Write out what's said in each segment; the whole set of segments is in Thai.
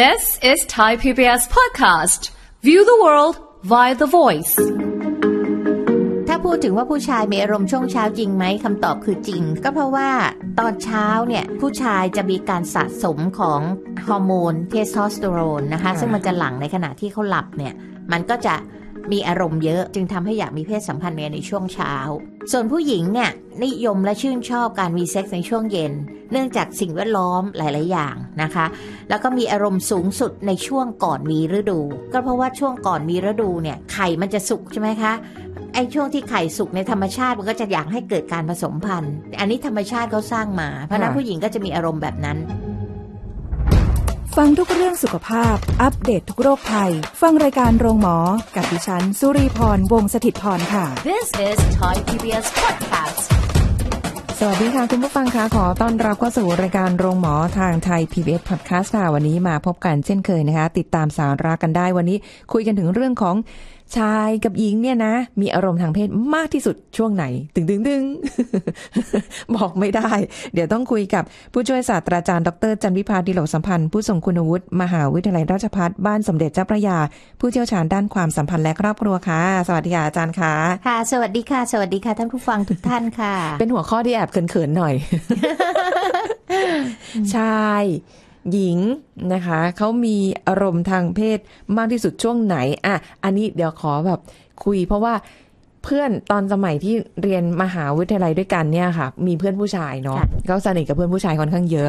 This is Thai PBS podcast. View the world via the voice. ถ้าพูดถึงว่าผู้ชายมีอารมณ์ช่วงเช้าจริงไหมคำตอบคือจริง ก็เพราะว่าตอนเช้าเนี่ยผู้ชายจะมีการสะสมของฮอร์โมนเทสโทสเตอโรนนะคะซึ่งมันจะหลั่งในขณะที่เขาหลับเนี่ยมันก็จะมีอารมณ์เยอะจึงทำให้อยากมีเพศสัมพันธ์ในช่วงเช้า ส่วนผู้หญิงเนี่ยนิยมและชื่นชอบการมีเซ็กซ์ในช่วงเย็น เนื่องจากสิ่งแวดล้อมหลายๆอย่างนะคะ แล้วก็มีอารมณ์สูงสุดในช่วงก่อนมีฤดู ก็เพราะว่าช่วงก่อนมีฤดูเนี่ยไข่มันจะสุกใช่ไหมคะ ไอ้ช่วงที่ไข่สุกในธรรมชาติมันก็จะอยากให้เกิดการผสมพันธุ์ อันนี้ธรรมชาติเขาสร้างมา เพราะนั้นผู้หญิงก็จะมีอารมณ์แบบนั้นฟังทุกเรื่องสุขภาพ อัปเดตททุกโรคภัยฟังรายการโรงหมอ กับดิฉัน สุรีพร วงศิตพรค่ะ This is Thai PBS Podcast สวัสดีค่ะ คุณผู้ฟังคะ ขอต้อนรับเข้าสู่รายการโรงหมอทางไทย PBS Podcast ค่ะ วันนี้มาพบกันเช่นเคยนะคะ ติดตามสาระกันได้วันนี้ คุยกันถึงเรื่องของชายกับหญิงเนี่ยนะ มีอารมณ์ทางเพศมากที่สุดช่วงไหน ตึงตึงตึงบอกไม่ได้ เดี๋ยวต้องคุยกับผู้ช่วยศาสตราจารย์ดรจันวิพาดิโลสัมพันธ์ผู้ทรงคุณวุฒิมหาวิทยาลัยราชภัฏบ้านสมเด็จเจ้าพระยา ผู้เชี่ยวชาญด้านความสัมพันธ์และครอบครัวค่ะ สวัสดีค่ะอาจารย์ค่ะค่ะสวัสดีค่ะสวัสดีค่ะท่านผู้ฟังทุกท่านค่ะ เป็นหัวข้อที่แอบเขินๆหน่อยชายหญิงนะคะ เขามีอารมณ์ทางเพศมากที่สุดช่วงไหน อ่ะ อันนี้เดี๋ยวขอแบบคุย เพราะว่าเพื่อนตอนสมัยที่เรียนมหาวิทยาลัยด้วยกันเนี่ยค่ะ มีเพื่อนผู้ชายเนาะเขาสนิทกับเพื่อนผู้ชายค่อนข้างเยอะ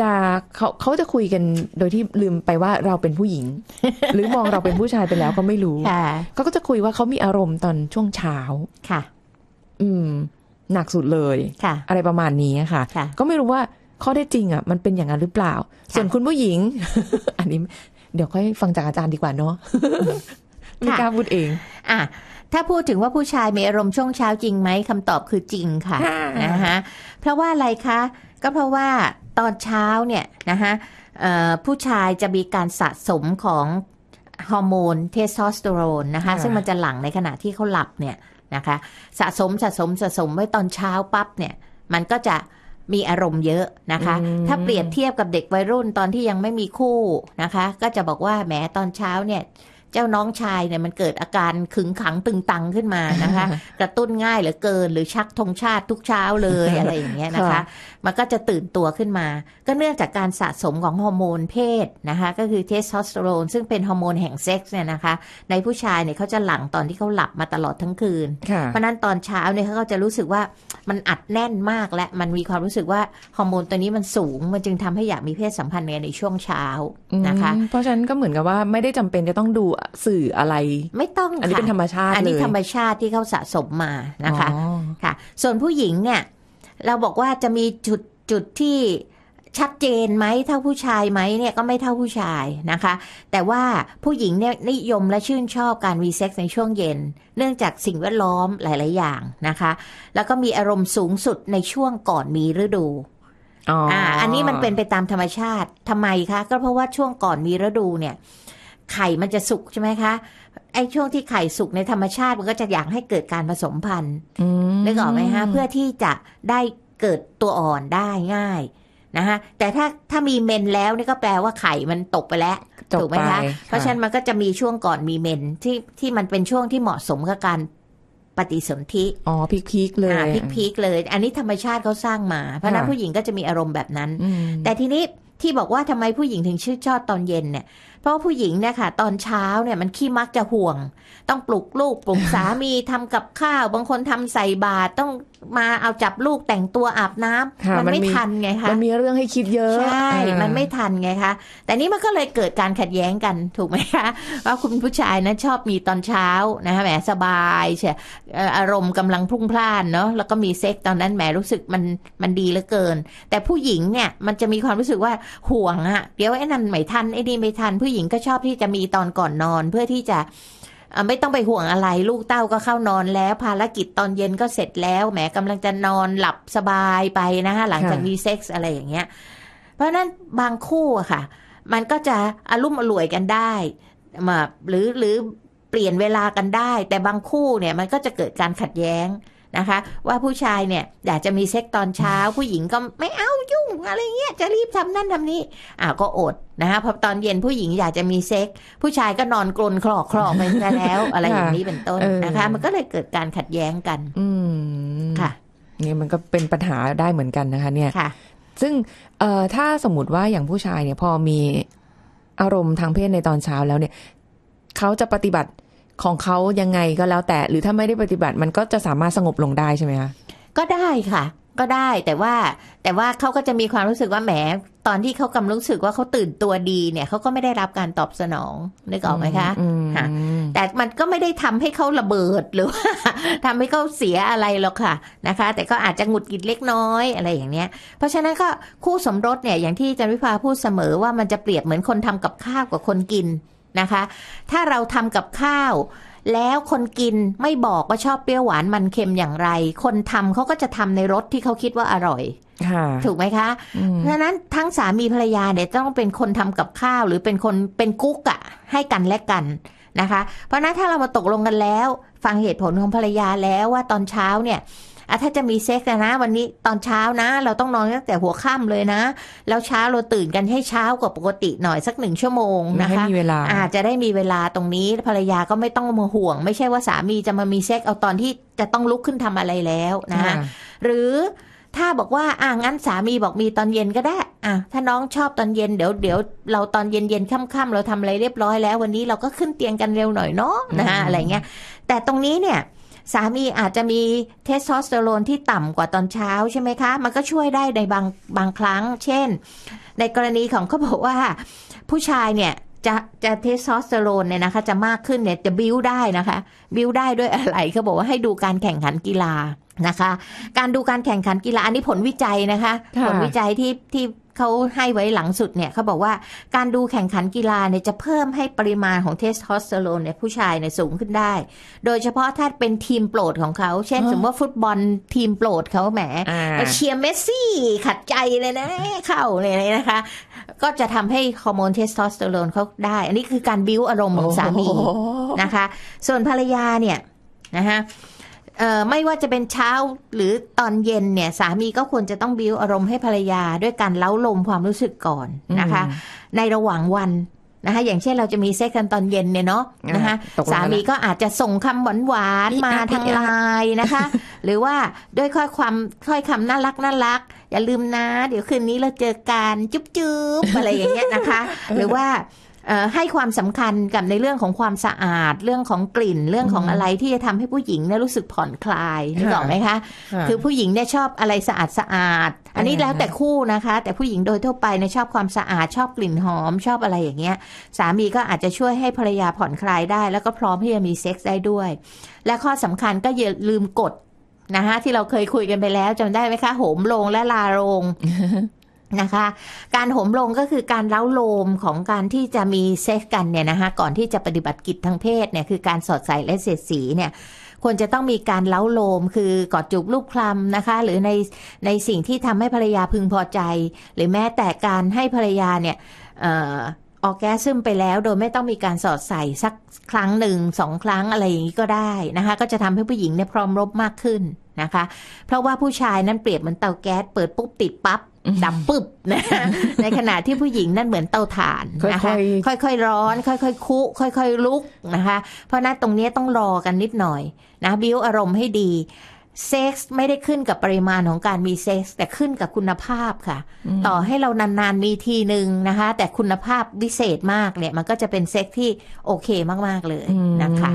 จะเขาเขาจะคุยกันโดยที่ลืมไปว่าเราเป็นผู้หญิง หรือมองเราเป็นผู้ชายไปแล้วก็ไม่รู้เขาก็จะคุยว่าเขามีอารมณ์ตอนช่วงเช้า ค่ะ อืม หนักสุดเลย ค่ะ อะไรประมาณนี้ค่ะ ก็ไม่รู้ว่าข้อได้จริงอ่ะมันเป็นอย่างนั้นหรือเปล่า ส่วนคุณผู้หญิง อันนี้เดี๋ยวค่อยฟังจากอาจารย์ดีกว่าเนาะไม่กล้าพูดเองอ่ะถ้าพูดถึงว่าผู้ชายมีอารมณ์ช่วงเช้าจริงไหมคำตอบคือจริงค่ะนะคะเพราะว่าอะไรคะ ก็เพราะว่าตอนเช้าเนี่ยนะคะผู้ชายจะมีการสะสมของฮอร์โมนเทสโทสเตอโรนนะคะซึ่งมันจะหลั่งในขณะที่เขาหลับเนี่ยนะคะสะสมสะสมสะสมไว้ตอนเช้าปั๊บเนี่ยมันก็จะมีอารมณ์เยอะนะคะ ถ้าเปรียบเทียบกับเด็กวัยรุ่นตอนที่ยังไม่มีคู่นะคะ ก็จะบอกว่าแหมตอนเช้าเนี่ยเจ้าน้องชายเนี่ย มันเกิดอาการขึงขังตึง ตังขึ้นมานะคะกระตุ้นง่ายเหลือเกินหรือชักธงชาติทุกเช้าเลยอะไรอย่างเงี้ยนะคะ มันก็จะตื่นตัวขึ้นมา ก็เนื่องจากการสะสมของฮอร์โมนเพศนะคะก็คือเทสโทสเตอโรนซึ่งเป็นฮอร์โมนแห่งเซ็กซ์เนี่ยนะคะในผู้ชายเนี่ยเขาจะหลั่งตอนที่เขาหลับมาตลอดทั้งคืน เพราะนั้นตอนเช้าเนี่ยเขาจะรู้สึกว่ามันอัดแน่นมากและมันมีความรู้สึกว่าฮอร์โมนตัวนี้มันสูง มันจึงทำให้อยากมีเพศสัมพันธ์ในช่วงเช้านะคะเพราะฉะนั้นก็เหมือนกับว่าไม่ได้จำเป็นจะต้องดูสื่ออะไรไม่ต้องอันนี้เป็นธรรมชาติอันนี้ธรรมชาติที่เขาสะสมมานะคะค่ะ ส่วนผู้หญิงเนี่ย เราบอกว่าจะมีจุดจุดที่ชัดเจนไหมเท่าผู้ชายไหมเนี่ยก็ไม่เท่าผู้ชายนะคะ แต่ว่าผู้หญิงเนี่ยนิยมและชื่นชอบการวีเซ็กซ์ในช่วงเย็น เนื่องจากสิ่งแวดล้อมหลาย ๆ อย่างนะคะ แล้วก็มีอารมณ์สูงสุดในช่วงก่อนมีฤดูอ่าอันนี้มันเป็นไปตามธรรมชาติทำไมคะก็เพราะว่าช่วงก่อนมีฤดูเนี่ยไข่มันจะสุกใช่ไหมคะ ไอ้ช่วงที่ไข่สุกในธรรมชาติมันก็จะอยากให้เกิดการผสมพันธุ์นึกออกไหมฮะ เพื่อที่จะได้เกิดตัวอ่อนได้ง่ายนะคะแต่ถ้าถ้ามีเมนแล้วนี่ก็แปลว่าไข่มันตกไปแล้วถูกไหมคะเพราะฉะนั้นมันก็จะมีช่วงก่อนมีเมนที่ที่มันเป็นช่วงที่เหมาะสมกับการปฏิสนธิอ๋อพีคๆเลยพีกพีคเลย อันนี้ธรรมชาติเขาสร้างมา เพราะนั้นผู้หญิงก็จะมีอารมณ์แบบนั้นแต่ทีนี้ที่บอกว่าทำไมผู้หญิงถึงชื่อชอบตอนเย็นเนี่ยเพราะผู้หญิงเนี่ยค่ะตอนเช้าเนี่ยมันขี้มักจะห่วง ต้องปลุกลูกปลุกสามีทำกับข้าวบางคนทำใส่บาตรต้องมาเอาจับลูกแต่งตัวอาบน้ำ มันไม่ทันไงคะมันมีเรื่องให้คิดเยอะใช่ มันไม่ทันไงคะแต่นี้มันก็เลยเกิดการขัดแย้งกันถูกไหมคะ ว่าคุณผู้ชายนะชอบมีตอนเช้านะคะแหมสบายเชียอารมณ์กำลังพุ่งพล่านเนาะแล้วก็มีเซ็กตอนนั้นแหมรู้สึกมันมันดีเหลือเกิน แต่ผู้หญิงเนี่ย มันจะมีความรู้สึกว่าห่วงอะเดี๋ยวไอ้นั่นไม่ทันไอ้นี่ไม่ทันผู้หญิงก็ชอบที่จะมีตอนก่อนนอนเพื่อที่จะไม่ต้องไปห่วงอะไร ลูกเต้าก็เข้านอนแล้ว ภารกิจตอนเย็นก็เสร็จแล้วแหมกำลังจะนอนหลับสบายไปนะคะหลังจากมีเซ็กส์อะไรอย่างเงี้ยเพราะนั้นบางคู่อะค่ะ มันก็จะอารมณ์อร่วยกันได้มาหรือหรือเปลี่ยนเวลากันได้ แต่บางคู่เนี่ยมันก็จะเกิดการขัดแย้งนะคะ ว่าผู้ชายเนี่ยอยากจะมีเซ็กตอนเช้าผู้หญิงก็ไม่เอายุ่งอะไรเงี้ยจะรีบทำนั่นทำนี่อ่าก็อดนะคะพอตอนเย็นผู้หญิงอยากจะมีเซ็ก ผู้ชายก็นอนกลนคลอกคลอกไปซะแล้ว อะไรอย่างนี้เป็นต้นนะคะ มันก็เลยเกิดการขัดแย้งกัน อืค่ะนี่มันก็เป็นปัญหาได้เหมือนกันนะคะเนี่ยค่ะ ซึ่งเอ่อถ้าสมมติว่าอย่างผู้ชายเนี่ยพอมีอารมณ์ทางเพศในตอนเช้าแล้วเนี่ยเขาจะปฏิบัติของเขายังไงก็แล้วแต่หรือถ้าไม่ได้ปฏิบัติมันก็จะสามารถสงบลงได้ใช่ไหมคะก็ได้ค่ะ ก็ได้แต่ว่า แต่ว่าเขาก็จะมีความรู้สึกว่าแหมตอนที่เขากำลังรู้สึกว่าเขาตื่นตัวดีเนี่ยเขาก็ไม่ได้รับการตอบสนองนึกออกไหมคะะแต่มันก็ไม่ได้ทำให้เขาระเบิดหรือว่าทำให้เขาเสียอะไรหรอกค่ะนะคะ แต่ก็อาจจะหงุดหงิดเล็กน้อยอะไรอย่างเนี้ยเพราะฉะนั้นก็คู่สมรสเนี่ย อย่างที่จันวิภาพูดเสมอว่ามันจะเปรียบเหมือนคนทำกับข้าวกับคนกินนะคะ ถ้าเราทำกับข้าว แล้วคนกินไม่บอกว่าชอบเปรี้ยวหวานมันเค็มอย่างไร คนทำเขาก็จะทำในรสที่เขาคิดว่าอร่อยถูกไหมคะเพราะนั้นทั้งสามีภรรยาเนี่ยต้องเป็นคนทำกับข้าวหรือเป็นคนเป็นกุ๊กอะให้กันและกันนะคะ เพราะนั้นถ้าเรามาตกลงกันแล้ว ฟังเหตุผลของภรรยาแล้วว่าตอนเช้าเนี่ยอะถ้าจะมีเซ็กนะ วันนี้ตอนเช้านะ เราต้องนอนตั้งแต่หัวค่ำเลยนะ แล้วเช้าเราตื่นกันให้เช้ากว่าปกติหน่อยสักหนึ่งชั่วโมงนะคะมีเวลาอาจจะได้มีเวลาตรงนี้ภรรยาก็ไม่ต้องมาห่วง ไม่ใช่ว่าสามีจะมามีเซ็กเอาตอนที่จะต้องลุกขึ้นทำอะไรแล้วนะคะหรือถ้าบอกว่าอ่างั้นสามีบอกมีตอนเย็นก็ได้ อ่ะถ้าน้องชอบตอนเย็นเดี๋ยวเดี๋ยวเราตอนเย็นเย็นค่ำๆเราทำอะไรเรียบร้อยแล้ว วันนี้เราก็ขึ้นเตียงกันเร็วหน่อยเนาะนะคะอะไรเงี้ยแต่ตรงนี้เนี่ยสามีอาจจะมีเทสโทสเตอโรนที่ต่ำกว่าตอนเช้าใช่ไหมคะมันก็ช่วยได้ในบางบางครั้ง เช่น ในกรณีของเขาบอกว่า ผู้ชายเนี่ยจะจะเทสโทสเตอโรนเนี่ยนะคะ จะมากขึ้นเนี่ยจะบิ้วได้นะคะบิ้วได้ด้วยอะไรเขาบอกว่าให้ดูการแข่งขันกีฬานะคะ การดูการแข่งขันกีฬาอันนี้ผลวิจัยนะคะ ผลวิจัยที่ที่เขาให้ไว้หลังสุดเนี่ยเขาบอกว่าการดูแข่งขันกีฬาเนี่ยจะเพิ่มให้ปริมาณของเทสโทสเตอโรนในผู้ชายเนี่ยสูงขึ้นได้ โดยเฉพาะถ้าเป็นทีมโปรดของเขา เช่น สมมติว่าฟุตบอลทีมโปรดเขาแหมเชียร์เมสซี่ขัดใจเลยนะเข้าเลยนะคะ ก็จะทำให้ฮอร์โมนเทสโทสเตอโรนเขาได้ อันนี้คือการบิ้วอารมณ์ของสามีนะคะ ส่วนภรรยาเนี่ยนะคะไม่ว่าจะเป็นเช้าหรือตอนเย็นเนี่ยสามีก็ควรจะต้องบิวอารมณ์ให้ภรรยาด้วยการเล้าลมความรู้สึกก่อนนะคะ ในระหว่างวันนะคะอย่างเช่นเราจะมีเซ็กกันตอนเย็นเนี่ยเนาะนะคะสามีก็อาจจะส่งคำหวานหวานมาทางไลน์นะคะ หรือว่าด้วยค่อยความค่อยคำน่ารักน่ารักอย่าลืมนะ เดี๋ยวคืนนี้เราเจอกันจุ๊บจุ๊บอะไรอย่างเงี้ยนะคะ หรือว่าให้ความสำคัญกับในเรื่องของความสะอาด เรื่องของกลิ่นเรื่องของอะไรที่จะทำให้ผู้หญิงเนี่ยรู้สึกผ่อนคลายนี่ออกไหมคะ คือผู้หญิงเนี่ยชอบอะไรสะอาดสะอาด อันนี้แล้วแต่คู่นะคะ แต่ผู้หญิงโดยทั่วไปเนี่ยชอบความสะอาดชอบกลิ่นหอมชอบอะไรอย่างเงี้ย สามีก็อาจจะช่วยให้ภรรยาผ่อนคลายได้แล้วก็พร้อมที่จะมีเซ็กซ์ได้ด้วย และข้อสำคัญก็อย่าลืมกดนะคะที่เราเคยคุยกันไปแล้วจำได้ไหมคะโหมรงและลารงนะคะ การห่มลงก็คือการเล้าโลมของการที่จะมีเซ็กกันเนี่ยนะคะ ก่อนที่จะปฏิบัติกิจทางเพศเนี่ย คือการสอดใส่และเสียดสีเนี่ยควรจะต้องมีการเล้าโลม คือกอดจูบรูปคลำนะคะ หรือในในสิ่งที่ทำให้ภรรยาพึงพอใจ หรือแม้แต่การให้ภรรยาเนี่ยออกแก้ซึม ไปแล้วโดยไม่ต้องมีการสอดใส่สักครั้งหนึ่งสองครั้งอะไรอย่างนี้ก็ได้นะคะ ก็จะทำให้ผู้หญิงเนี่ยพร้อมรบมากขึ้นนะคะ เพราะว่าผู้ชายนั้นเปรียบเหมือนเตาแก๊สเปิดปุ๊บติดปับ๊บดับปึ๊บนะ ในขณะที่ผู้หญิงนั่นเหมือนเตาถ่านนะคะ ค่อยๆ ร้อน ค่อยๆ คุ ค่อยๆ ลุกนะคะ เพราะนั้นตรงนี้ต้องรอกันนิดหน่อย นะ บิวอารมณ์ให้ดี เซ็กซ์ไม่ได้ขึ้นกับปริมาณของการมีเซ็กซ์แต่ขึ้นกับคุณภาพค่ะ ต่อให้เรานานๆมีทีหนึ่งนะคะ แต่คุณภาพวิเศษมากเนี่ย มันก็จะเป็นเซ็กซ์ที่โอเคมากๆเลยนะคะ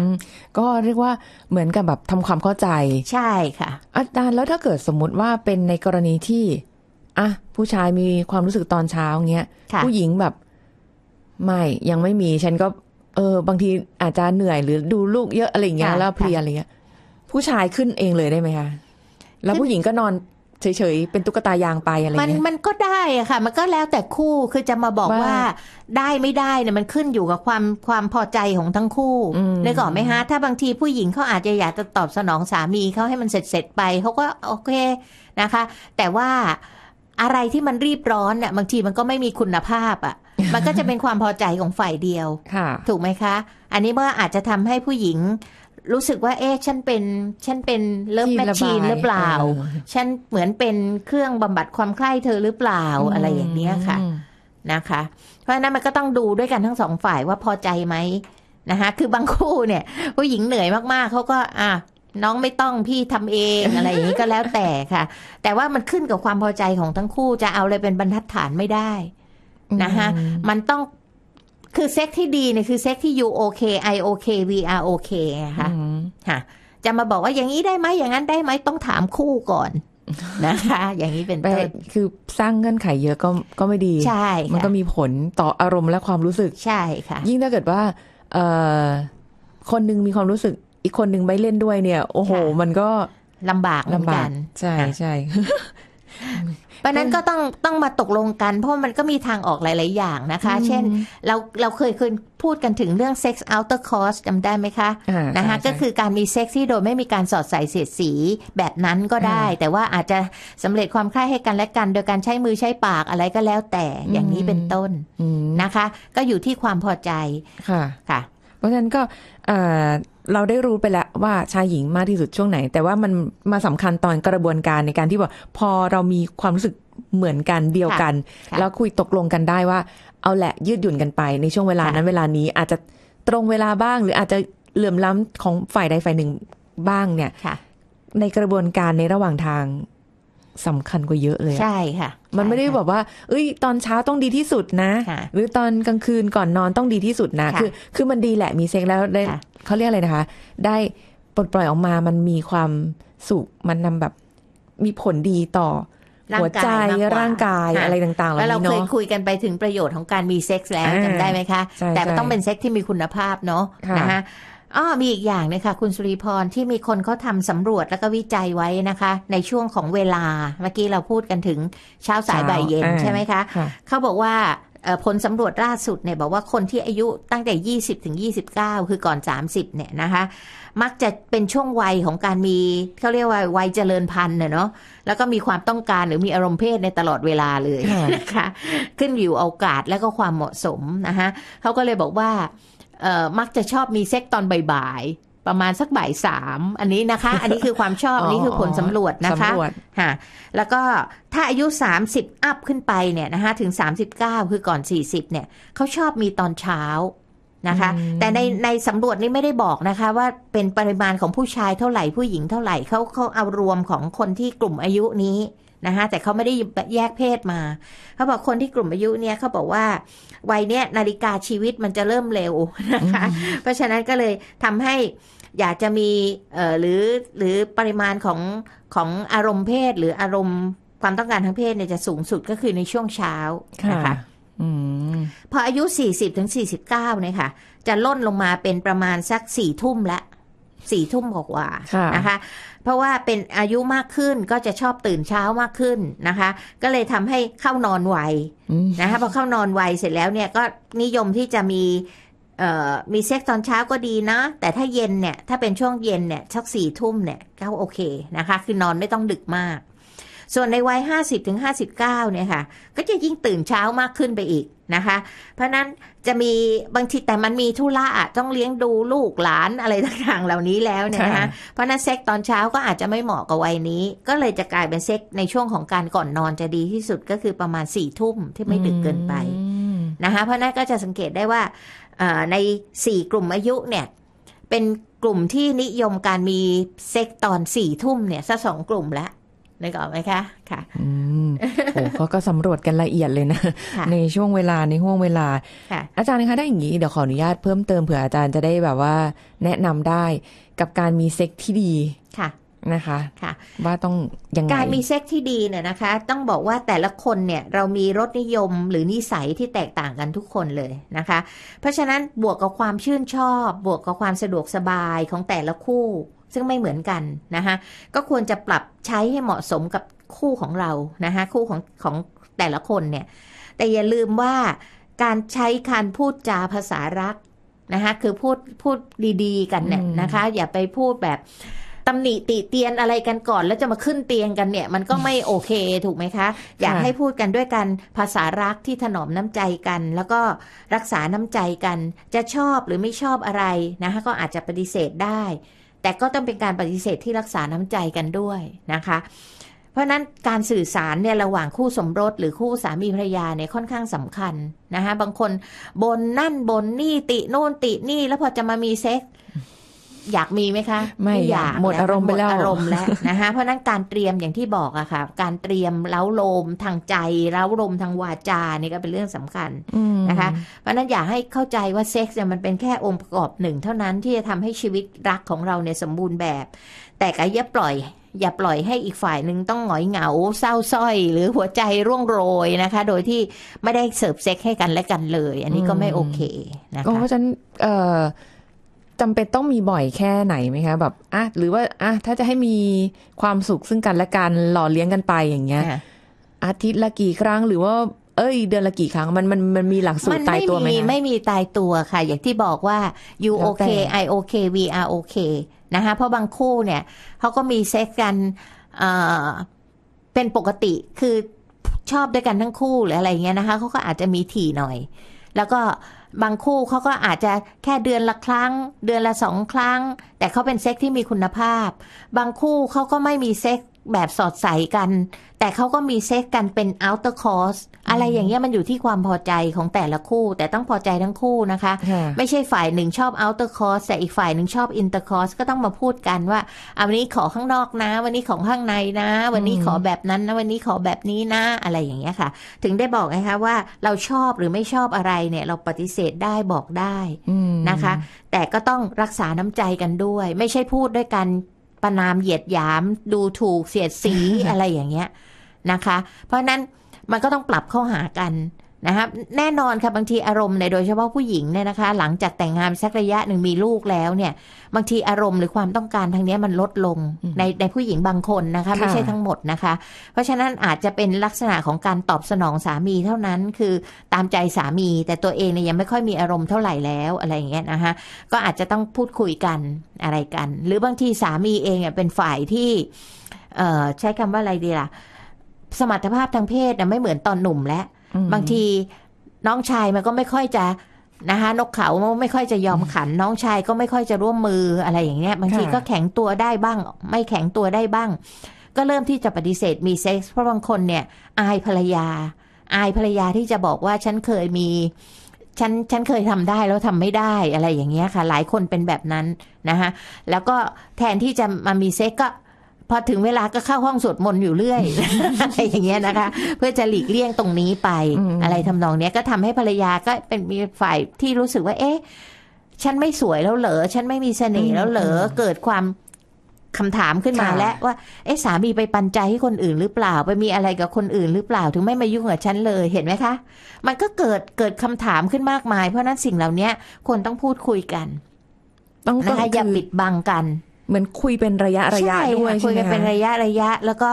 ก็เรียกว่าเหมือนกับแบบทำความเข้าใจใช่ค่ะอาจารย์แล้วถ้าเกิดสมมติว่าเป็นในกรณีที่อ่ะผู้ชายมีความรู้สึกตอนเช้าเงี้ยผู้หญิงแบบไม่ยังไม่มี ฉันก็เออบางทีอาจจะเหนื่อยหรือดูลูกเยอะอะไรเงี้ยแล้วเพลียอะไรเงี้ยผู้ชายขึ้นเองเลยได้ไหมคะแล้วผู้หญิงก็นอนเฉยๆเป็นตุ๊กตายางไปอะไรเงี้ยมันมันก็ได้ค่ะ มันก็แล้วแต่คู่คือจะมาบอกว่าได้ไม่ได้เนี่ยมันขึ้นอยู่กับความความพอใจของทั้งคู่ได้ก่อนไหมฮะ ถ้าบางทีผู้หญิงเขาอาจจะอยากจะตอบสนองสามีเขาให้มันเสร็จเสร็จไปเขาก็ โอเคนะคะ แต่ว่าอะไรที่มันรีบร้อนเนี่ยบางทีมันก็ไม่มีคุณภาพ อ่ะ มันก็จะเป็นความพอใจของฝ่ายเดียวถูกไหมคะ อันนี้เมื่ออาจจะทำให้ผู้หญิงรู้สึกว่า เอ๊ะฉันเป็นฉันเป็นเลิฟแมชชีนหรือเปล่าฉันเหมือนเป็นเครื่องบำบัดความใคร่เธอหรือเปล่าอะไรอย่างเนี้ยค่ะนะคะ เพราะฉะนั้นมันก็ต้องดูด้วยกันทั้งสองฝ่ายว่าพอใจไหมนะคะคือบางคู่เนี่ย ผู้หญิงเหนื่อยมาก ๆเขาก็อ่ะน้องไม่ต้องพี่ทำเอง อะไรอย่างนี้ก็แล้วแต่ค่ะ แต่ว่ามันขึ้นกับความพอใจของทั้งคู่จะเอาอะไรเป็นบรรทัดฐานไม่ได้นะคะมันต้องคือเซ็กที่ดีเนี่ยคือเซ็กที่ you okay I okay we are okay ค่ะค่ะจะมาบอกว่าอย่างนี้ได้ไหม อย่างนั้นได้ไหมต้องถามคู่ก่อนนะคะอย่างนี้เป็นตปนคือสร้างเงื่อนไขเยอะก็ก็ไม่ดีใช่มันก็มีผลต่ออารมณ์และความรู้สึกใช่ค่ะ ยิ่งถ้าเกิดว่าเออคนนึงมีความรู้สึกอีกคนหนึ่งไม่เล่นด้วยเนี่ย โอ้โห มันก็ลำบากลำบากใช่ใช่เพราะนั้นก็ต้องต้องมาตกลงกันเพราะมันก็มีทางออกหลาย ๆ อย่างนะคะ เช่นเราเราเคยเคยพูดกันถึงเรื่อง sex outer cost จำได้ไหมคะนะคะก็คือการมีเซ็กซ์ที่โดยไม่มีการสอดใส่เสียดสีแบบนั้นก็ได้ แต่ว่าอาจจะสำเร็จความใคร่ให้กันและกัน โดยการใช้มือใช้ปากอะไรก็แล้ว แต่อย่างนี้เป็นต้นนะคะ ก็อยู่ที่ความพอใจค่ะค่ะเพราะฉะนั้นก็เราได้รู้ไปแล้วว่าชายหญิงมากที่สุดช่วงไหน แต่ว่ามันมาสำคัญตอนกระบวนการในการที่ว่าพอเรามีความรู้สึกเหมือนกันเดียวกัน แล้วคุยตกลงกันได้ว่า เอาแหละยืดหยุ่นกันไปในช่วงเวลานั้นเวลานี้อาจจะตรงเวลาบ้าง หรืออาจจะเหลื่อมล้ำของฝ่ายใดฝ่ายหนึ่งบ้างเนี่ยในกระบวนการในระหว่างทางสำคัญกว่าเยอะเลยใช่ค่ะมันไม่ได้บอกว่า เอ้ย ตอนเช้าต้องดีที่สุดนะ หรือตอนกลางคืนก่อนนอนต้องดีที่สุดนะ คือ คือมันดีแหละมีเซ็กแล้วได้เขาเรียกอะไรนะคะ ได้ปลดปล่อยออกมามันมีความสุข มันนำแบบ มีผลดีต่อหัวใจร่างกายอะไรต่าง ๆ แล้วเราเคยคุยกันไปถึงประโยชน์ของการมีเซ็กส์แล้วจำได้ไหมคะ แต่ต้องเป็นเซ็กที่มีคุณภาพเนาะนะคะอ๋อมีอีกอย่างนะคะคุณสุริพรที่มีคนเขาทำสำรวจแล้วก็วิจัยไว้นะคะ ในช่วงของเวลาเมื่อกี้เราพูดกันถึงเช้าสายบ่ายเย็นใช่ไหมคะเขาบอกว่าผลสำรวจล่าสุดเนี่ยบอกว่าคนที่อายุตั้งแต่ 20ถึง29 คือก่อน 30เนี่ยนะคะ มักจะเป็นช่วงวัยของการมีเขาเรียกว่าวัยเจริญพันธุ์เนาะแล้วก็มีความต้องการหรือมีอารมณ์เพศในตลอดเวลาเลยนะคะ ขึ้นอยู่โอกาสและก็ความเหมาะสมนะคะเขาก็เลยบอกว่ามักจะชอบมีเซ็กตอนบ่ายๆ ประมาณสักบ่ายสามอันนี้นะคะ อันนี้คือความชอบ อันนี้คือผลสำรวจนะคะฮะแล้วก็ถ้าอายุ 30 อัพขึ้นไปเนี่ยนะคะถึง 39คือก่อน 40เนี่ยเขาชอบมีตอนเช้านะคะ แต่ในในสำรวจนี้ไม่ได้บอกนะคะ ว่าเป็นปริมาณของผู้ชายเท่าไหร่ผู้หญิงเท่าไหร่ เขาเขาเอารวมของคนที่กลุ่มอายุนี้นะคะแต่เขาไม่ได้แยกเพศมาเขาบอกคนที่กลุ่มอายุเนี่ยเขาบอกว่าวัยเนี้ยนาฬิกาชีวิตมันจะเริ่มเร็วนะคะ เพราะฉะนั้นก็เลยทำให้อยากจะมีเอ่อหรือหรือปริมาณของของอารมณ์เพศหรืออารมณ์ความต้องการทางเพศเนี่ยจะสูงสุดก็คือในช่วงเช้านะคะพออายุ 40-49ถึงิบเนี่ค่ะจะล่นลงมาเป็นประมาณสักสี่ทุ่มละสี่ทุ่มกว่านะคะ เพราะว่าเป็นอายุมากขึ้นก็จะชอบตื่นเช้ามากขึ้นนะคะ ก็เลยทำให้เข้านอนไวนะคะพอเข้านอนไวเสร็จแล้วเนี่ยก็นิยมที่จะมีมีเซ็กตอนเช้าก็ดีนะแต่ถ้าเย็นเนี่ยถ้าเป็นช่วงเย็นเนี่ยชักสี่ทุ่มเนี่ยก็โอเคนะคะ คือนอนไม่ต้องดึกมาก ส่วนในวัยหห้้าาสสิิบบถึงเก้าเนี่ยค่ะ ก็จะยิ่งตื่นเช้ามากขึ้นไปอีกนะคะ เพราะนั้นจะมีบางทีแต่มันมีธุระต้องเลี้ยงดูลูกหลานอะไรต่างๆเหล่านี้แล้วเนี่ยนะคะเพราะนั้นเซ็กตอนเช้าก็อาจจะไม่เหมาะกับวัยนี้ ก็เลยจะกลายเป็นเซ็กในช่วงของการก่อนนอนจะดีที่สุดก็คือประมาณสี่ทุ่มที่ไม่ดึกเกินไปนะคะเพราะนั้นก็จะสังเกตได้ว่าในสี่กลุ่มอายุเนี่ยเป็นกลุ่มที่นิยมการมีเซ็กตอนสี่ทุ่มเนี่ยสักสองกลุ่มแล้วนึกออกไหมคะ ค่ะโอ้เขาก็สำรวจกันละเอียดเลยนะ ในช่วงเวลาในห่วงเวลาอาจารย์นะคะ ได้อย่างนี้ เดี๋ยวขออนุญาตเพิ่มเติมเผื่ออาจารย์จะได้แบบว่าแนะนำได้กับการมีเซ็กที่ดี ค่ะ นะคะ ค่ะ ว่าต้องยังไง การมีเซ็กที่ดีเนี่ยนะคะ ต้องบอกว่าแต่ละคนเนี่ย เรามีรสนิยมหรือนิสัยที่แตกต่างกันทุกคนเลยนะคะ เพราะฉะนั้นบวกกับความชื่นชอบ บวกกับความสะดวกสบายของแต่ละคู่ซึ่งไม่เหมือนกันนะคะก็ควรจะปรับใช้ให้เหมาะสมกับคู่ของเรานะคะคู่ของของแต่ละคนเนี่ย แต่อย่าลืมว่าการใช้การพูดจาภาษารักนะคะคือพูดพูดดีๆ กันเนี่ยนะคะ อย่าไปพูดแบบตำหนิติเตียนอะไรกันก่อนแล้วจะมาขึ้นเตียงกันเนี่ย มันก็ไม่โอเคถูกไหมคะ อยากให้พูดกันด้วยกันภาษารักที่ถนอมน้ำใจกัน แล้วก็รักษาน้ำใจกัน จะชอบหรือไม่ชอบอะไรนะคะก็อาจจะปฏิเสธได้แต่ก็ต้องเป็นการปฏิเสธที่รักษาน้ำใจกันด้วยนะคะ เพราะนั้นการสื่อสารเนี่ยระหว่างคู่สมรส หรือคู่สามีภรรยาเนี่ยค่อนข้างสำคัญนะคะ บางคนบนนั่นบนนี่ติโน่นตินี่แล้วพอจะมามีเซ็กอยากมีไหมคะ ไม่อยากหมดอารมณ์ไปแล้วอารมณ์แล้วนะคะเพราะนั้นการเตรียมอย่างที่บอกอะค่ะ การเตรียมเล้าลมทางใจเล้าลมทางวาจานี่ก็เป็นเรื่องสำคัญนะคะ เพราะนั้นอยากให้เข้าใจว่าเซ็กซ์เนี่ยมันเป็นแค่องค์ประกอบหนึ่งเท่านั้นที่จะทำให้ชีวิตรักของเราเนี่ยสมบูรณ์แบบ แต่ก็อย่าปล่อย อย่าปล่อยให้อีกฝ่ายหนึ่งต้องหงอยเหงาเศร้าส้อย หรือหัวใจร่วงโรยนะคะ โดยที่ไม่ได้เสิร์ฟเซ็กให้กันและกันเลย อันนี้ก็ไม่โอเคนะคะเพราะฉะนั้นจำเป็นต้องมีบ่อยแค่ไหนไหมคะแบบอ่ะหรือว่าอ่ะถ้าจะให้มีความสุขซึ่งกันและกันหล่อเลี้ยงกันไปอย่างเงี้ย อาทิตย์ละกี่ครั้งหรือว่า เอ้ย เดือนละกี่ครั้ง มันมันมันมีหลักสูตรตายตัวไหมมันไม่มีตายตัวค่ะอย่างที่บอกว่า you okay I okay we are okay นะคะเพราะบางคู่เนี่ย เขาก็มีเซ็กกันเอ่อเป็นปกติคือชอบด้วยกันทั้งคู่หรืออะไรเงี้ยนะคะเขาก็อาจจะมีถี่หน่อยแล้วก็บางคู่เขาก็อาจจะแค่เดือนละครั้ง เดือนละสองครั้ง แต่เขาเป็นเซ็กที่มีคุณภาพ บางคู่เขาก็ไม่มีเซ็กแบบสอดใส่กัน แต่เขาก็มีเซ็กกันเป็นลเ t อร์คอร์สอะไรอย่างเงี้ยมันอยู่ที่ความพอใจของแต่ละคู่ แต่ต้องพอใจทั้งคู่นะคะ ไม่ใช่ฝ่ายหนึ่งชอบลเ t อร์คอร์สแต่อีกฝ่ายหนึ่งชอบนเตอร์คอร์สก็ต้องมาพูดกันว่าอวันนี้ขอข้างนอกนะ วันนี้ของข้างในนะ วันนี้ขอแบบนั้นนะวันนี้ขอแบบนี้นะ อะไรอย่างเงี้ยค่ะ ถึงได้บอกนะคะ ว่าเราชอบหรือไม่ชอบอะไรเนี่ย เราปฏิเสธได้บอกได้นะคะ แต่ก็ต้องรักษาน้ำใจกันด้วย ไม่ใช่พูดด้วยกันประนามเหยียดหยามดูถูกเสียดสีอะไรอย่างเงี้ยนะคะ เพราะนั้นมันก็ต้องปรับเข้าหากันนะคบแน่นอนค่ะบางทีอารมณ์ในโดยเฉพาะผู้หญิงเนี่ยนะคะ หลังจากแต่งงานสักระยะหนึ่งมีลูกแล้วเนี่ย บางทีอารมณ์หรือความต้องการทางนี้มันลดลงในในผู้หญิงบางคนนะคะไม่ใช่ทั้งหมดนะคะ เพราะฉะนั้นอาจจะเป็นลักษณะของการตอบสนองสามีเท่านั้นคือตามใจสามีแต่ตัวเองเนี่ยยังไม่ค่อยมีอารมณ์เท่าไหร่แล้วอะไรอย่างเงี้ยนะคะก็อาจจะต้องพูดคุยกันอะไรกัน หรือบางทีสามีเองเป็นฝ่ายที่ใช้คำว่าอะไรดีล่ะสมรรถภาพทางเพศไม่เหมือนตอนหนุ่มแล้วบางทีน้องชายมันก็ไม่ค่อยจะนะคะนกเขาไม่ค่อยจะยอมขัน น้องชายก็ไม่ค่อยจะร่วมมืออะไรอย่างเงี้ย บางทีก็แข็งตัวได้บ้าง ไม่แข็งตัวได้บ้าง ก็เริ่มที่จะปฏิเสธมีเซ็กส์เพราะบางคนเนี่ยอายภรรยา อายภรรยาที่จะบอกว่า ฉันเคยมีฉันฉันเคยทำได้แล้วทำไม่ได้อะไรอย่างเงี้ยค่ะ หลายคนเป็นแบบนั้นนะคะแล้วก็แทนที่จะมามีเซ็กก็พอถึงเวลาก็เข้าห้องสวดมนต์อยู่เรื่อยอะไรอย่างเงี้ยนะคะเพื่อจะหลีกเลี่ยงตรงนี้ไป อะไรทำนองเนี้ยก็ทำให้ภรรยาก็เป็นมีฝ่ายที่รู้สึกว่า เอ๊ะ ฉันไม่สวยแล้วเหรอฉันไม่มีเสน่ห์แล้วเหรอเกิดความคำถามขึ้นมาแล้วว่า เอ๊ะสามีไปปันใจให้คนอื่นหรือเปล่าไปมีอะไรกับคนอื่นหรือเปล่าถึงไม่มายุ่งกับฉันเลยเห็นไหมคะ มันก็เกิดเกิดคำถามขึ้นมากมายเพราะนั้นสิ่งเหล่านี้คนต้องพูดคุยกัน ต้องนะคะอย่าปิดบังกันเหมือนคุยเป็นระยะระยะด้วยคุยกันเป็นระยะระยะ แล้วก็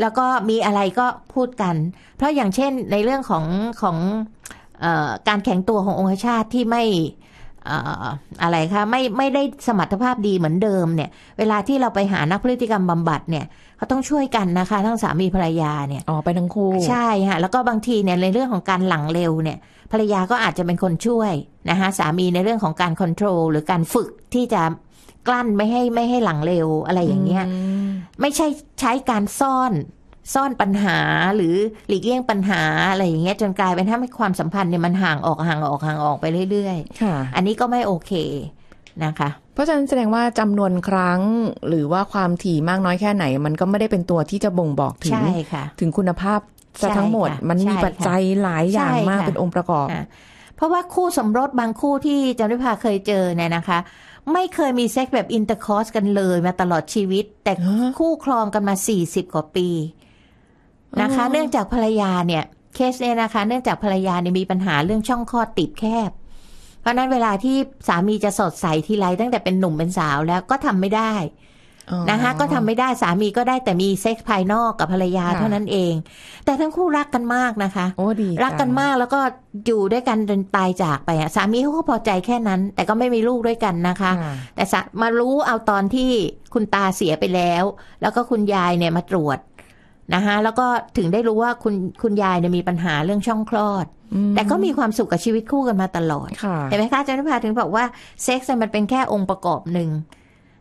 แล้วก็มีอะไรก็พูดกัน เพราะอย่างเช่นในเรื่องของของการแข็งตัวขององคชาติที่ไม่อะไรคะไม่ไม่ได้สมรรถภาพดีเหมือนเดิมเนี่ยเวลาที่เราไปหานักพฤติกรรมบำบัดเนี่ยเขาต้องช่วยกันนะคะ ทั้งสามีภรรยาเนี่ยอ๋อไปทั้งคู่ใช่ค่ะแล้วก็บางทีเนี่ยในเรื่องของการหลังเร็วเนี่ย ภรรยาก็อาจจะเป็นคนช่วยนะคะสามีในเรื่องของการควบคุมหรือการฝึกที่จะกลั้นไม่ให้ไม่ให้หลังเร็วอะไรอย่างเงี้ยไม่ใช่ใช้การซ่อน ซ่อนปัญหาหรือหลีกเลี่ยงปัญหาอะไรอย่างเงี้ยจนกลายเป็นถ้าให้ความสัมพันธ์เนี่ยมันห่างออกห่างออกห่างออกไปเรื่อยๆอันนี้ก็ไม่โอเคนะคะเพราะฉะนั้นแสดงว่าจำนวนครั้งหรือว่าความถี่มากน้อยแค่ไหน มันก็ไม่ได้เป็นตัวที่จะบ่งบอกถึง ถึงคุณภาพจะทั้งหมด มันมีปัจจัยหลายอย่างมากเป็นองค์ประกอบ เพราะว่าคู่สมรสบางคู่ที่จำไดิพาเคยเจอเนี่ยนะคะไม่เคยมีเซ็กแบบอินเตอร์คอร์สกันเลยมาตลอดชีวิต แต่คู่ครองกันมาสี่สิบกว่าปี นะคะ เนื่องจากภรรยาเนี่ยเคสเนี่ยนะคะ เนื่องจากภรรยาเนี่ยมีปัญหาเรื่องช่องคลอดติดแคบ เพราะนั้นเวลาที่สามีจะสดใสทีไรตั้งแต่เป็นหนุ่มเป็นสาวแล้วก็ทำไม่ได้นะคะก็ทำไม่ได้สามีก็ได้แต่มีเซ็กซ์ภายนอกกับภรรยาเท่านั้นเอง แต่ทั้งคู่รักกันมากนะคะโอ้ดีรักกันมากแล้วก็อยู่ด้วยกันจนตายจากไปสามีเขาก็พอใจแค่นั้น แต่ก็ไม่มีลูกด้วยกันนะคะ แต่มารู้เอาตอนที่คุณตาเสียไปแล้ว แล้วก็คุณยายเนี่ยมาตรวจนะคะแล้วก็ถึงได้รู้ว่าคุณคุณยายเนี่ยมีปัญหาเรื่องช่องคลอดแต่ก็มีความสุขกับชีวิตคู่กันมาตลอดเห็นไหมคะอาจารย์นภาถึงบอกว่าเซ็กซ์มันเป็นแค่องค์ประกอบหนึ่ง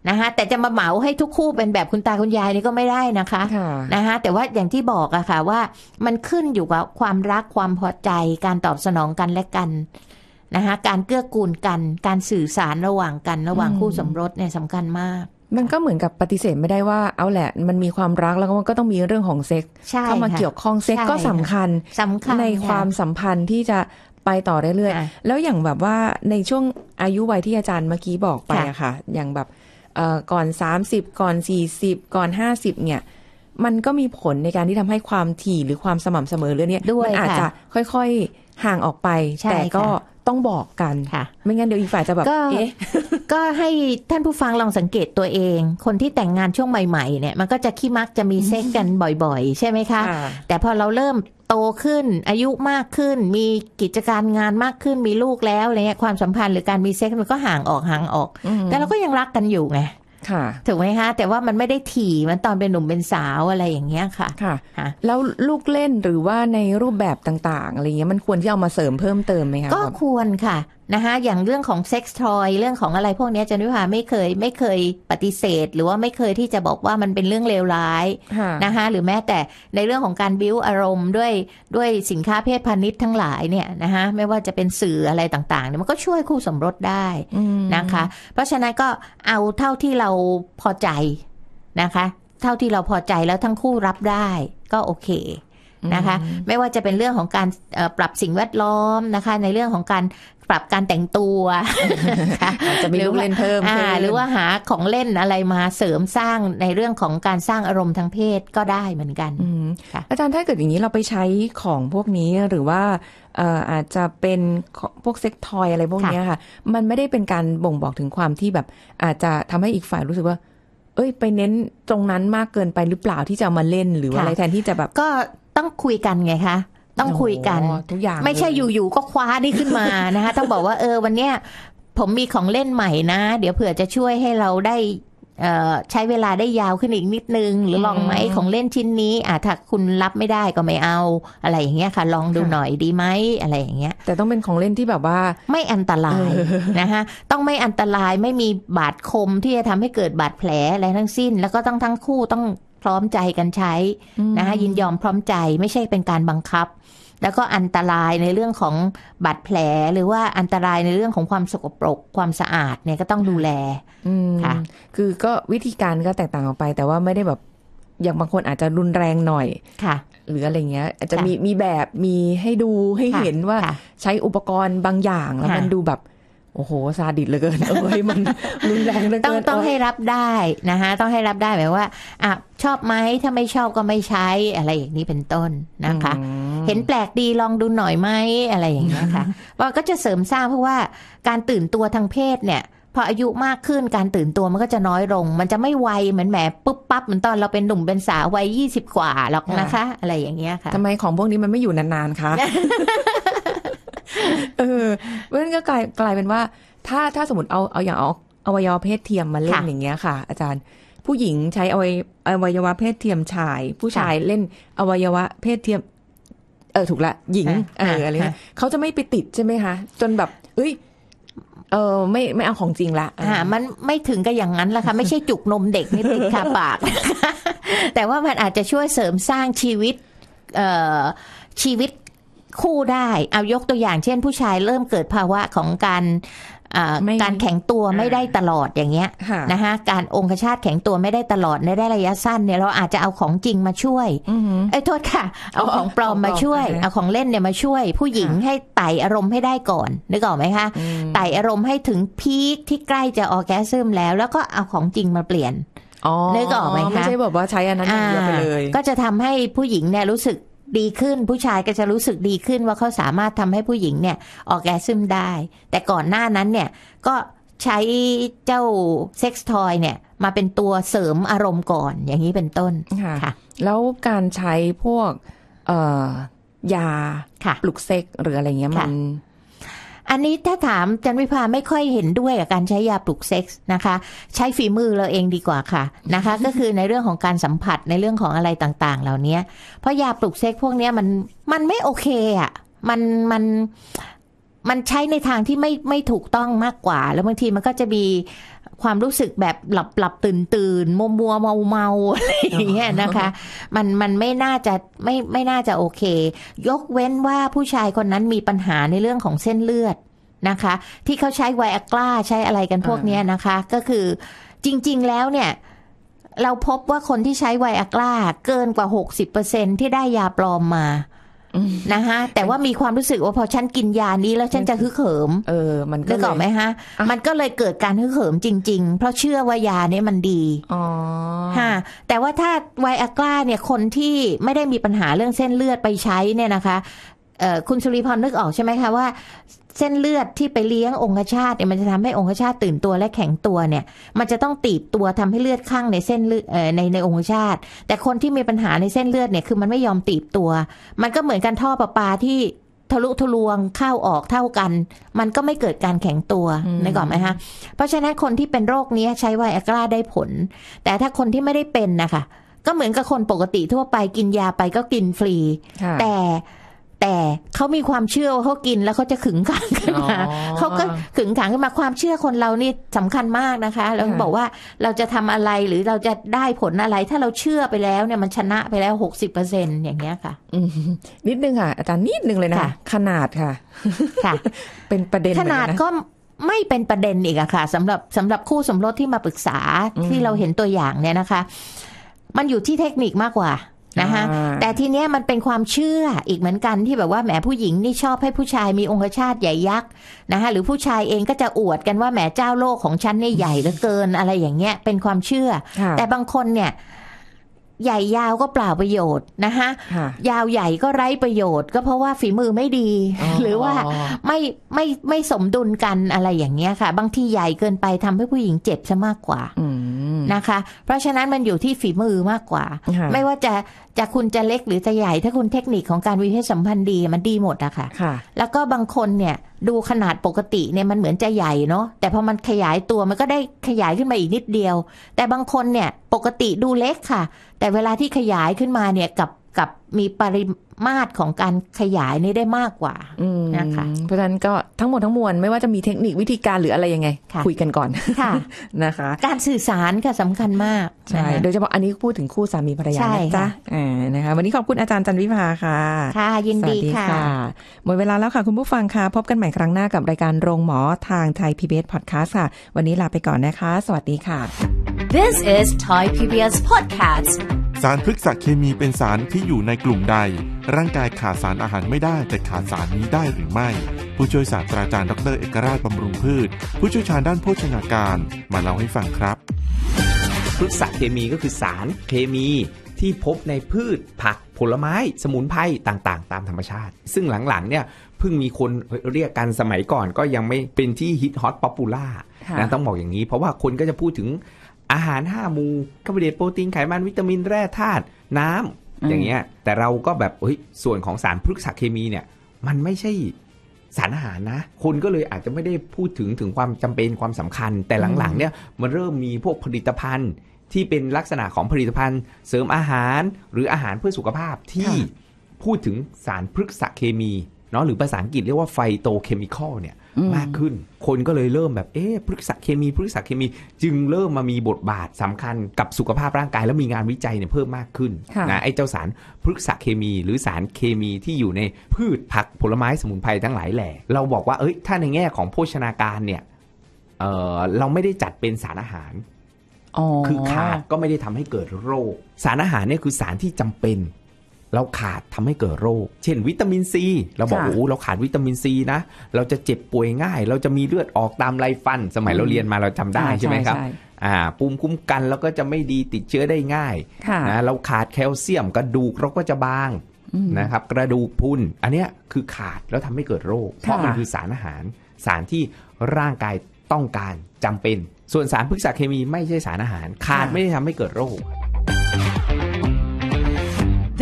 นะคะแต่จะมาเหมาให้ทุกคู่เป็นแบบคุณตาคุณยายนี่ก็ไม่ได้นะคะนะคะแต่ว่าอย่างที่บอกอะค่ะว่ามันขึ้นอยู่กับความรักความพอใจ การตอบสนองกันและกันนะคะการเกื้อกูลกัน การสื่อสารระหว่างกันระหว่างคู่สมรสเนี่ยสำคัญมาก มันก็เหมือนกับปฏิเสธไม่ได้ว่าเอาแหละ มันมีความรักแล้วก็ต้องมีเรื่องของเซ็กเข้ามาเกี่ยวข้องเซ็กก็สำคัญสำคัญในความสัมพันธ์ที่จะไปต่อเรื่อยๆแล้วอย่างแบบว่าในช่วงอายุวัยที่อาจารย์เมื่อกี้บอกไปอะค่ะ อย่างแบบก่อน 30 ก่อน 40 ก่อน 50เนี่ยมันก็มีผลในการที่ทำให้ความถี่หรือความสม่ำเสมอเรื่องนี้มันอาจจะค่อย ๆ ห่างออกไป แต่ก็ต้องบอกกันค่ะไม่งั้นเดี๋ยวอีกฝ่ายจะแบบเอ๊ก็ให้ท่านผู้ฟังลองสังเกตตัวเอง คนที่แต่งงานช่วงใหม่ๆ เนี่ย มันก็จะขี้มักจะมีเซ็กกันบ่อยๆ ใช่ไหมคะ แต่พอเราเริ่มโตขึ้นอายุมากขึ้น มีกิจการงานมากขึ้น มีลูกแล้วอะไรเงี้ยความสัมพันธ์หรือการมีเซ็กซ์มันก็ห่างออกห่างออกแต่เราก็ยังรักกันอยู่ไงค่ะถูกไหมคะแต่ว่ามันไม่ได้ถี่มันตอนเป็นหนุ่มเป็นสาวอะไรอย่างเงี้ยค่ะ ค่ะแล้วลูกเล่นหรือว่าในรูปแบบต่างๆอะไรเงี้ยมันควรที่เอามาเสริมเพิ่มเติมไหมคะก็ควรค่ะนะคะอย่างเรื่องของเซ็กซ์ทอยเรื่องของอะไรพวกนี้จันวิภาไม่เคยไม่เคยปฏิเสธ หรือว่าไม่เคยที่จะบอกว่ามันเป็นเรื่องเลวร้ายนะคะหรือแม้แต่ในเรื่องของการบิ้วอารมณ์ด้วยด้วยสินค้าเพศพาณิชย์ทั้งหลายเนี่ยนะคะไม่ว่าจะเป็นสื่ออะไรต่างๆเนี่ยมันก็ช่วยคู่สมรสได้นะคะ เพราะฉะนั้นก็เอาเท่าที่เราพอใจนะคะ เท่าที่เราพอใจแล้วทั้งคู่รับได้ ก็โอเคนะคะไม่ว่าจะเป็นเรื่องของการปรับสิ่งแวดล้อมนะคะ ในเรื่องของการปรับการแต่งตัวจะมีลูกเล่นเพิ่มหรือว่าหาของเล่นอะไรมาเสริมสร้างในเรื่องของการสร้างอารมณ์ทางเพศก็ได้เหมือนกันอาจารย์ถ้าเกิดอย่างนี้เราไปใช้ของพวกนี้หรือว่าอาจจะเป็นพวกเซ็กทอยอะไรพวกนี้ค่ะ มันไม่ได้เป็นการบ่งบอกถึงความที่แบบอาจจะทำให้อีกฝ่ายรู้สึกว่า เอ้ย ไปเน้นตรงนั้นมากเกินไปหรือเปล่าที่จะมาเล่นหรืออะไรแทนที่จะแบบก็ต้องคุยกันไงคะต้องคุยกันทุกอย่างไม่ใช่อยู่ๆก็คว้านี่ขึ้นมานะคะต้องบอกว่าเออวันเนี้ยผมมีของเล่นใหม่นะ เดี๋ยวเผื่อจะช่วยให้เราได้ใช้เวลาได้ยาวขึ้นอีกนิดนึงหรือลองไหมของเล่นชิ้นนี้อ่ะถ้าคุณรับไม่ได้ก็ไม่เอาอะไรอย่างเงี้ยค่ะลองดูหน่อยดีไหมอะไรอย่างเงี้ยแต่ต้องเป็นของเล่นที่แบบว่า ไม่อันตรายนะคะต้องไม่อันตรายไม่มีบาดคมที่จะทำให้เกิดบาดแผลอะไรทั้งสิ้น แล้วก็ต้องทั้งคู่ต้องพร้อมใจกันใช้นะคะยินยอมพร้อมใจไม่ใช่เป็นการบังคับ แล้วก็อันตรายในเรื่องของบาดแผล หรือว่าอันตรายในเรื่องของความสกปรกความสะอาดเนี่ยก็ต้องดูแลค่ะคือก็วิธีการก็แตกต่างออกไป แต่ว่าไม่ได้แบบอย่างบางคนอาจจะรุนแรงหน่อยค่ะ หรืออะไรเงี้ย อาจจะมีมีแบบมีให้ดูให้เห็นว่า ใช้อุปกรณ์บางอย่างแล้วมันดูแบบโอ้โหซาดิสเหลือเกินเอ้ยมันรุนแรงเหลือเกินต้องต้องให้รับได้นะคะต้องให้รับได้แบบว่าอ่ะชอบไหมถ้าไม่ชอบก็ไม่ใช้อะไรอย่างนี้เป็นต้นนะคะ เห็นแปลกดีลองดูหน่อยไหมอะไรอย่างนี้ค่ะว่าก็จะเสริมสร้างเพราะว่า การตื่นตัวทางเพศเนี่ยพออายุมากขึ้นการตื่นตัวมันก็จะน้อยลง มันจะไม่ไวเหมือนแหมปุ๊บปั๊บเหมือนตอนเราเป็นหนุ่มเป็นสาววัยยี่สิบกว่าหรอกนะคะ อะไรอย่างเงี้ยค่ะทำไมของพวกนี้มันไม่อยู่นานๆคะเออเพราะฉะนั้นก็กลายกลายเป็นว่า ถ้าถ้าสมมติเอาเอาอย่างเอาอวัยวะเพศเทียมมาเล่นอย่างเงี้ยค่ะอาจารย์ผู้หญิงใช้อวัยอวัยวะเพศเทียมชายผู้ชายเล่น อวัยวะ เพศเทียม เออถูกละ หญิงเอออะไรเงี้ยเขาจะไม่ไปติดใช่ไหมคะ จนแบบ เอ้ยเออไม่ไม่เอาของจริงละอ่า มันไม่ถึงกับอย่างนั้นละค่ะไม่ใช่จุกนมเด็กไม่ติดคาปาก แต่ว่ามันอาจจะช่วยเสริมสร้างชีวิต เอ่อชีวิตคู่ได้เอายกตัวอย่างเช่น ผู้ชายเริ่มเกิดภาวะของการการแข็งตัวไม่ได้ตลอดอย่างเงี้ยนะคะการองคชาตแข็งตัวไม่ได้ตลอดในระยะสั้นเนี่ยเราอาจจะเอาของจริงมาช่วยไอ้โทษค่ะ เอาของปลอมมาช่วยเอาของเล่นเนี่ยมาช่วย ผู้หญิงให้ไต่อารมณ์ให้ได้ก่อนนึกออกไหมคะไต่อารมณ์ให้ถึงพีคที่ใกล้จะออกแกซึมแล้ว แล้วก็เอาของจริงมาเปลี่ยนนึกออกไหมคะไม่ใช่บอกว่าใช้อันนั้นอย่างเดียวไปเลยก็จะทำให้ผู้หญิงเนี่ยรู้สึกดีขึ้นผู้ชายก็จะรู้สึกดีขึ้นว่าเขาสามารถทำให้ผู้หญิงเนี่ย ออกแกซึมได้ แต่ก่อนหน้านั้นเนี่ย ก็ใช้เจ้าเซ็กซ์ทอยเนี่ย มาเป็นตัวเสริมอารมณ์ก่อนอย่างนี้เป็นต้นค่ะแล้วการใช้พวกยาปลุกเซ็กหรืออะไรเงี้ยมันอันนี้ถ้าถามจันวิภาไม่ค่อยเห็นด้วยกับการใช้ยาปลุกเซ็กส์นะคะ ใช้ฝีมือเราเองดีกว่าค่ะนะคะก็คือในเรื่องของการสัมผัสในเรื่องของอะไรต่างๆเหล่านี้เพราะยาปลุกเซ็ก์พวกนี้มันมันไม่โอเคอ่ะมันมันมันใช้ในทางที่ไม่ไม่ถูกต้องมากกว่า แล้วบางทีมันก็จะมีความรู้สึกแบบหลับหลับตื่นตื่นมัวมัวเมาเมาอะไรอย่างเงี้ยนะคะ มันมันไม่น่าจะไม่ไม่น่าจะโอเค ยกเว้นว่าผู้ชายคนนั้นมีปัญหาในเรื่องของเส้นเลือดนะคะ ที่เขาใช้ไวอากล้าใช้อะไรกันพวกนี้นะคะ ก็คือจริงๆแล้วเนี่ย เราพบว่าคนที่ใช้ไวอากล้าเกินกว่า 60%ที่ได้ยาปลอมมานะคะแต่ว่ามีความรู้สึกว่าพอฉันกินยานี้แล้วฉันจะฮึกเหิมเออ มันก็ก่อนไหมฮะมันก็เลยเกิดการฮึกเหิมจริง ๆ เพราะเชื่อว่ายานี้มันดี อ๋อฮะแต่ว่าถ้าไวอากร้าเนี่ยคนที่ไม่ได้มีปัญหาเรื่องเส้นเลือดไปใช้เนี่ยนะคะคุณสุริพรนึกออกใช่ไหมคะ ว่า เส้นเลือดที่ไปเลี้ยงองคชาตเนี่ยมันจะทำให้องคชาตตื่นตัวและแข็งตัวเนี่ย มันจะต้องตีบตัวทำให้เลือดข้างในเส้นเลือดในในองคชาตแต่คนที่มีปัญหาในเส้นเลือดเนี่ยคือมันไม่ยอมตีบตัว มันก็เหมือนกันท่อประปาที่ทะลุทะลวงเข้าออกเท่ากัน มันก็ไม่เกิดการแข็งตัวนึก่อนไหมคะเพราะฉะนั้นคนที่เป็นโรคนี้ใช้ไวอากร้าได้ผล แต่ถ้าคนที่ไม่ได้เป็นนะคะก็เหมือนกับคนปกติทั่วไปกินยาไปก็กินฟรีแต่แต่เขามีความเชื่อเขากินแล้วเขาจะขึงขังขึ้นมาเขาก็ขึงขังขึ้นมาความเชื่อคนเรานี่สำคัญมากนะคะเราบอกว่าเราจะทำอะไรหรือเราจะได้ผลอะไรถ้าเราเชื่อไปแล้วเนี่ยมันชนะไปแล้วหกสิบเปอร์เซ็นอย่างเงี้ยค่ะ นิดนึงค่ะ อาจารย์นิดนึงเลยนะขนาดค่ะ ค่ะ เป็นประเด็นขนาดก็ไม่เป็นประเด็นอีกอะค่ะสำหรับสำหรับคู่สมรสที่มาปรึกษาที่เราเห็นตัวอย่างเนี่ยนะคะ มันอยู่ที่เทคนิคมากกว่านะคะแต่ทีเนี้ยมันเป็นความเชื่อ อีกเหมือนกันที่แบบว่าแหมผู้หญิงนี่ชอบให้ผู้ชายมีองคชาตใหญ่ยักษ์นะคะหรือผู้ชายเองก็จะอวดกันว่าแหมเจ้าโลกของฉันนี่ใหญ่เหลือเกิน อะไรอย่างเงี้ยเป็นความเชื่อ แต่บางคนเนี่ย ใหญ่ยาวก็เปล่าประโยชน์นะคะยาวใหญ่ก็ไร้ประโยชน์ ก็เพราะว่าฝีมือไม่ดี หรือว่าไม่ไม่ไม่สมดุลกันอะไรอย่างเงี้ยค่ะ บางทีใหญ่เกินไปทำให้ผู้หญิงเจ็บซะมากกว่านะคะ เพราะฉะนั้นมันอยู่ที่ฝีมือมากกว่า ไม่ว่าจะจะคุณจะเล็กหรือจะใหญ่ ถ้าคุณเทคนิคของการวิเทศสัมพันธ์ดีมันดีหมดอะค่ะ แล้วก็บางคนเนี่ยดูขนาดปกติเนี่ยมันเหมือนจะใหญ่เนาะ แต่พอมันขยายตัวมันก็ได้ขยายขึ้นมาอีกนิดเดียว แต่บางคนเนี่ยปกติดูเล็กค่ะ แต่เวลาที่ขยายขึ้นมาเนี่ยกับมีปริมาตรของการขยายนี่ได้มากกว่านะคะเพราะฉะนั้นก็ทั้งหมดทั้งมวลไม่ว่าจะมีเทคนิควิธีการหรืออะไรยังไงคุยกันก่อนค่ะนะคะ การสื่อสารค่ะสำคัญมากใช่โดยเฉพาะอันนี้พูดถึงคู่สามีภรรยาจ้ะนะคะวันนี้ขอบคุณอาจารย์จันวิภาค่ะค่ะยินดีค่ะหมดเวลาแล้วค่ะคุณผู้ฟังค่ะพบกันใหม่ครั้งหน้ากับรายการโรงหมอทางไทยพีบีเอสพอดแคสต์ค่ะวันนี้ลาไปก่อนนะคะ สวัสดีค่ะ This is Thai PBS Podcast สารพฤกษเคมีเป็นสารที่อยู่ในกลุ่มใด ร่างกายขาดสารอาหารไม่ได้ แต่ขาดสารนี้ได้หรือไม่ ผู้ช่วยศาสตราจารย์ดร เอกราชบำรุงพืช ผู้ช่วยชาญด้านโภชนาการ มาเล่าให้ฟังครับพฤกษเคมีก็คือสารเคมีที่พบในพืชผักผลไม้ สมุนไพรต่าง ๆตามธรรมชาติ ซึ่งหลังๆเนี่ยเพิ่งมีคนเรียกกันสมัยก่อน ก็ยังไม่เป็นที่ฮิตฮอตป๊อปปูล่านะต้องบอกอย่างนี้ เพราะว่าคนก็จะพูดถึงอาหารห้ามูคาร์โบไฮเดรตโปรตีนไขมัน วิตามินแร่ธาตุน้ำ อย่างเงี้ยแต่เราก็แบบเฮ้ยส่วนของสารพฤกษเคมีเนี่ยมันไม่ใช่สารอาหารนะ คนก็เลยอาจจะไม่ได้พูดถึงถึงความจำเป็นความสำคัญ แต่หลังๆเนี่ยมันเริ่มมีพวกผลิตภัณฑ์ที่เป็นลักษณะของผลิตภัณฑ์ เสริมอาหารหรืออาหารเพื่อสุขภาพที่พูดถึงสารพฤกษเคมีเนาะหรือภาษาอังกฤษเรียกว่าไฟโตเคมีคอลเนี่ยมากขึ้น คนก็เลยเริ่มแบบ เอ๊ะพฤกษเคมีพฤกษเคมี จึงเริ่มมามีบทบาทสำคัญกับสุขภาพร่างกายแล้วมีงานวิจัยเนี่ยเพิ่มมากขึ้นนะไอ้เจ้าสารพฤกษเคมี หรือสารเคมีที่อยู่ในพืชผักผลไม้สมุนไพรทั้งหลายแหล่เราบอกว่า เอ้ยถ้าในแง่ของโภชนาการเนี่ยเเราไม่ได้จัดเป็นสารอาหารคือขาดก็ไม่ได้ทำให้เกิดโรคสารอาหารเนี่ยคือสารที่จำเป็นเราขาดทำให้เกิดโรค เช่นวิตามินซีเราบอกโอ้เราขาดวิตามินซีนะเราจะเจ็บป่วยง่าย เราจะมีเลือดออกตามไรฟันสมัยเราเรียนมาเราจาได้ใช่ไหมครับอ่าปุ่มคุ้มกันเราก็จะไม่ดีติดเชื้อได้ง่ายนะเราขาดแคลเซียมกระดูกเราก็จะบางนะครับกระดูกพุนอันเนี้ยคือขาดแล้วทำให้เกิดโรคเพราะมันคือสารอาหารสารที่ร่างกายต้องการจำเป็น ส่วนสารพฤกษเคมีไม่ใช่สารอาหาร ขาดไม่ได้ทำให้เกิดโรค